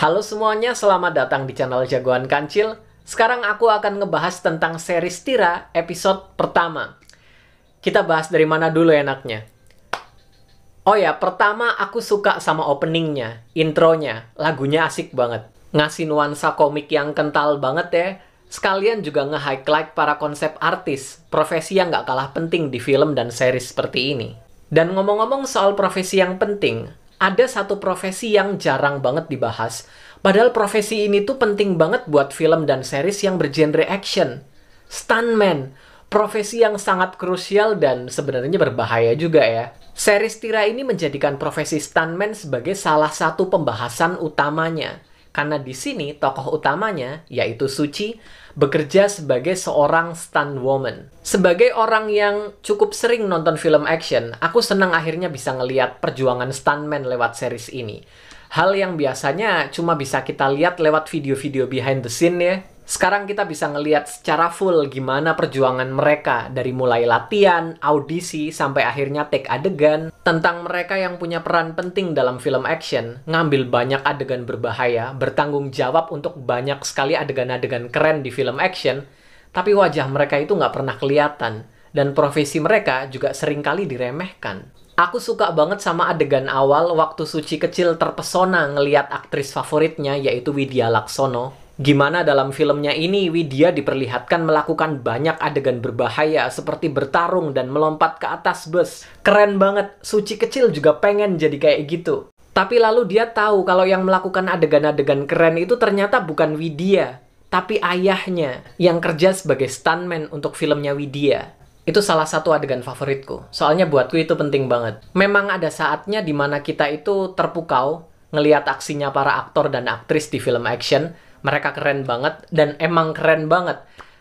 Halo semuanya, selamat datang di channel Jagoan Kancil. Sekarang aku akan ngebahas tentang seri Tira episode pertama. Kita bahas dari mana dulu enaknya. Oh ya, pertama aku suka sama openingnya, intronya, lagunya asik banget. Ngasih nuansa komik yang kental banget ya. Sekalian juga nge-highlight para konsep artis, profesi yang gak kalah penting di film dan series seperti ini. Dan ngomong-ngomong soal profesi yang penting, ada satu profesi yang jarang banget dibahas. Padahal profesi ini tuh penting banget buat film dan series yang bergenre action. Stuntman, profesi yang sangat krusial dan sebenarnya berbahaya juga ya. Series Tira ini menjadikan profesi stuntman sebagai salah satu pembahasan utamanya. Karena di sini tokoh utamanya, yaitu Suci, bekerja sebagai seorang stunt woman. Sebagai orang yang cukup sering nonton film action, aku senang akhirnya bisa ngeliat perjuangan stuntman lewat series ini. Hal yang biasanya cuma bisa kita lihat lewat video-video behind the scene ya, sekarang kita bisa ngelihat secara full gimana perjuangan mereka dari mulai latihan, audisi, sampai akhirnya take adegan tentang mereka yang punya peran penting dalam film action, ngambil banyak adegan berbahaya, bertanggung jawab untuk banyak sekali adegan-adegan keren di film action, tapi wajah mereka itu nggak pernah kelihatan, dan profesi mereka juga sering kali diremehkan. Aku suka banget sama adegan awal waktu Suci kecil terpesona ngeliat aktris favoritnya yaitu Widya Laksono Gimana dalam filmnya ini Widya diperlihatkan melakukan banyak adegan berbahaya seperti bertarung dan melompat ke atas bus. Keren banget, Suci kecil juga pengen jadi kayak gitu. Tapi lalu dia tahu kalau yang melakukan adegan-adegan keren itu ternyata bukan Widya, tapi ayahnya yang kerja sebagai stuntman untuk filmnya Widya. Itu salah satu adegan favoritku, soalnya buatku itu penting banget. Memang ada saatnya dimana kita itu terpukau ngelihat aksinya para aktor dan aktris di film action, mereka keren banget dan emang keren banget.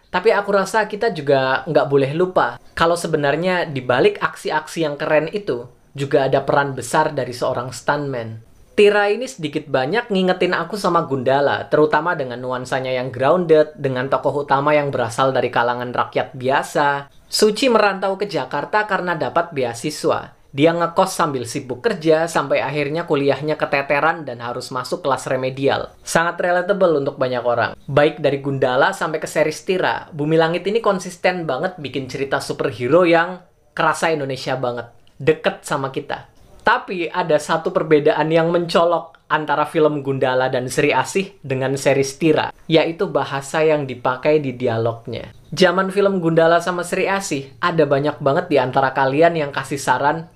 Tapi aku rasa kita juga nggak boleh lupa kalau sebenarnya di balik aksi-aksi yang keren itu juga ada peran besar dari seorang stuntman. Tira ini sedikit banyak ngingetin aku sama Gundala, terutama dengan nuansanya yang grounded, dengan tokoh utama yang berasal dari kalangan rakyat biasa. Suci merantau ke Jakarta karena dapat beasiswa. Dia ngekos sambil sibuk kerja sampai akhirnya kuliahnya keteteran dan harus masuk kelas remedial. Sangat relatable untuk banyak orang. Baik dari Gundala sampai ke seri Tira, Bumi Langit ini konsisten banget bikin cerita superhero yang kerasa Indonesia banget. Deket sama kita. Tapi ada satu perbedaan yang mencolok antara film Gundala dan Sri Asih dengan seri Tira, yaitu bahasa yang dipakai di dialognya. Zaman film Gundala sama Sri Asih, ada banyak banget di antara kalian yang kasih saran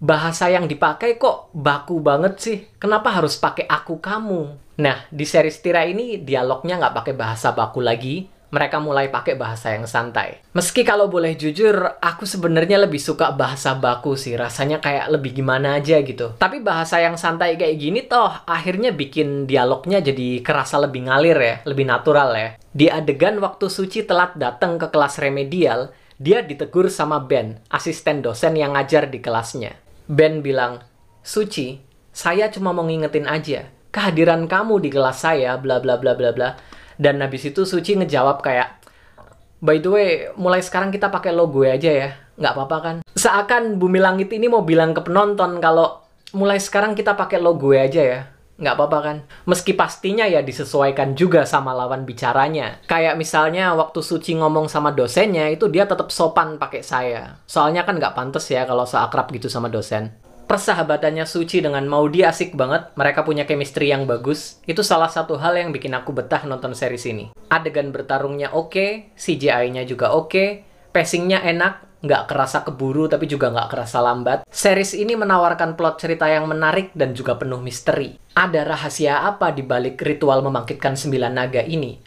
bahasa yang dipakai kok baku banget sih. Kenapa harus pakai aku kamu? Nah, di seri Tira ini dialognya nggak pakai bahasa baku lagi. Mereka mulai pakai bahasa yang santai. Meski kalau boleh jujur, aku sebenarnya lebih suka bahasa baku sih. Rasanya kayak lebih gimana aja gitu. Tapi bahasa yang santai kayak gini toh akhirnya bikin dialognya jadi kerasa lebih ngalir ya, lebih natural ya. Di adegan waktu Suci telat datang ke kelas remedial, dia ditegur sama Ben, asisten dosen yang ngajar di kelasnya. Ben bilang, Suci, saya cuma mau ngingetin aja, kehadiran kamu di kelas saya, bla bla bla bla bla. Dan habis itu Suci ngejawab kayak, By the way, mulai sekarang kita pakai logo aja ya, nggak apa-apa kan? Seakan Bumi Langit ini mau bilang ke penonton kalau mulai sekarang kita pakai logo aja ya, nggak apa-apa kan? Meski pastinya ya disesuaikan juga sama lawan bicaranya. Kayak misalnya waktu Suci ngomong sama dosennya itu dia tetap sopan pakai saya. Soalnya kan nggak pantas ya kalau seakrab gitu sama dosen. Persahabatannya Suci dengan Maudi asik banget, mereka punya chemistry yang bagus. Itu salah satu hal yang bikin aku betah nonton series ini. Adegan bertarungnya oke, okay, CGI-nya juga oke, okay, passingnya enak, nggak kerasa keburu tapi juga nggak kerasa lambat. Series ini menawarkan plot cerita yang menarik dan juga penuh misteri. Ada rahasia apa di balik ritual membangkitkan sembilan naga ini?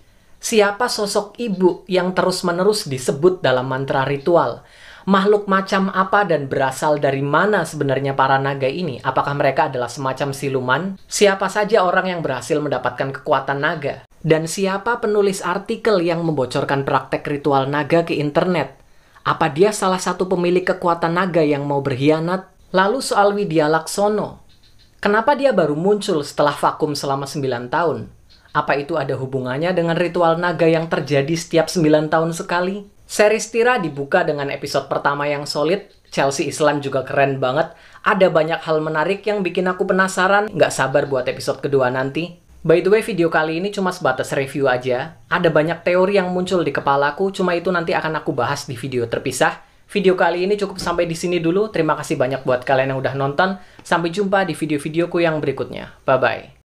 Siapa sosok ibu yang terus-menerus disebut dalam mantra ritual? Makhluk macam apa dan berasal dari mana sebenarnya para naga ini? Apakah mereka adalah semacam siluman? Siapa saja orang yang berhasil mendapatkan kekuatan naga? Dan siapa penulis artikel yang membocorkan praktek ritual naga ke internet? Apa dia salah satu pemilik kekuatan naga yang mau berkhianat? Lalu soal Widya Laksono. Kenapa dia baru muncul setelah vakum selama 9 tahun? Apa itu ada hubungannya dengan ritual naga yang terjadi setiap 9 tahun sekali? Seri Tira dibuka dengan episode pertama yang solid, Chelsea Islam juga keren banget, ada banyak hal menarik yang bikin aku penasaran, nggak sabar buat episode kedua nanti. By the way, video kali ini cuma sebatas review aja. Ada banyak teori yang muncul di kepalaku, cuma itu nanti akan aku bahas di video terpisah. Video kali ini cukup sampai di sini dulu. Terima kasih banyak buat kalian yang udah nonton. Sampai jumpa di video-videoku yang berikutnya. Bye-bye.